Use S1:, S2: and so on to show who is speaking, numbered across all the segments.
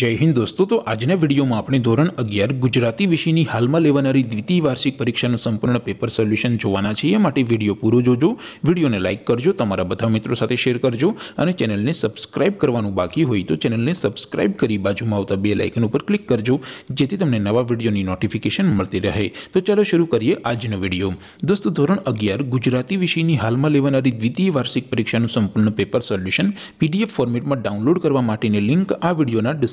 S1: જય હિન્દ દોસ્તો તો આજના વિડીયોમાં આપણે ધોરણ અગિયાર ગુજરાતી વિષયની હાલમાં લેવાનારી દ્વિતીય વાર્ષિક પરીક્ષાનું સંપૂર્ણ પેપર સોલ્યુશન જોવાના છે એ માટે વિડીયો પૂરો જોજો વિડીયોને લાઇક કરજો તમારા બધા મિત્રો સાથે શેર કરજો અને ચેનલને સબસ્ક્રાઇબ કરવાનું બાકી હોય તો ચેનલને સબસ્ક્રાઇબ કરી બાજુમાં આવતા બે લાઇકન ઉપર ક્લિક કરજો જેથી તમને નવા વિડીયોની નોટિફિકેશન મળતી રહે તો ચાલો શરૂ કરીએ આજનો વિડીયો દોસ્તો ધોરણ અગિયાર ગુજરાતી વિષયની હાલમાં લેવાનારી દ્વિતીય વાર્ષિક પરીક્ષાનું સંપૂર્ણ પેપર સોલ્યુશન પીડીએફ ફોર્મેટમાં ડાઉનલોડ કરવા માટેની લિંક આ વિડીયોના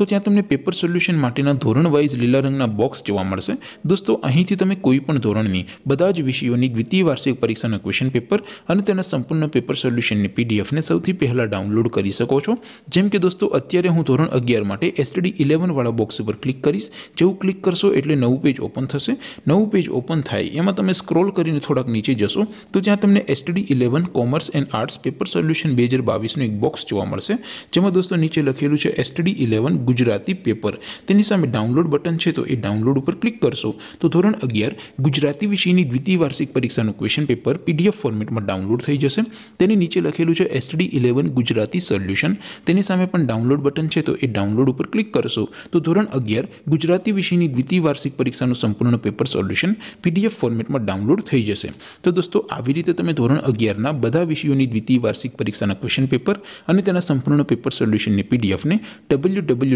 S1: તો જ્યાં તમને પેપર સોલ્યુશન માટેનો ધોરણ વાઇઝ લેલરંગના બોક્સ જોવા મળશે દોસ્તો અહીંથી તમે કોઈ પણ ધોરણની બધા જ વિષયોની દ્વિતીય વાર્ષિક પરીક્ષાના ક્વેશ્ચન પેપર અન તેના સંપૂર્ણ પેપર સોલ્યુશનની પીડીએફ ને સૌથી પહેલા ડાઉનલોડ કરી શકો છો જેમ કે દોસ્તો અત્યારે હું ધોરણ 11 માટે STD 11 વાળા બોક્સ ઉપર ક્લિક કરીશ જેવું ક્લિક કરશો એટલે નવું પેજ ઓપન થશે નવું પેજ ઓપન થાય એમાં તમે સ્ક્રોલ કરીને થોડક નીચે જશો તો જ્યાં તમને STD 11 commerce and arts paper solution 2022 નો એક બોક્સ જોવા મળશે જેમાં દોસ્તો નીચે લખેલું છે STD 11 गुजराती पेपर તેની સામે ડાઉનલોડ બટન છે તો એ ડાઉનલોડ ઉપર ક્લિક કરશો તો ધોરણ 11 ગુજરાતી વિષયની દ્વિતીય વાર્ષિક પરીક્ષાનું ક્વેશ્ચન પેપર પીડીએફ ફોર્મેટમાં ડાઉનલોડ થઈ જશે તેની નીચે લખેલું છે STD 11 ગુજરાતી સોલ્યુશન તેની સામે પણ ડાઉનલોડ બટન છે તો એ ડાઉનલોડ ઉપર ક્લિક કરશો તો ધોરણ 11 ગુજરાતી વિષયની દ્વિતીય વાર્ષિક પરીક્ષાનું સંપૂર્ણ પેપર સોલ્યુશન પીડીએફ ફોર્મેટમાં ડાઉનલોડ થઈ જશે તો દોસ્તો આવી રીતે તમે ધોરણ 11 ના બધા વિષયોની દ્વિતીય વાર્ષિક પરીક્ષાના ક્વેશ્ચન પેપર અને તેના સંપૂર્ણ પેપર સોલ્યુશન ને પીડીએફ ને WW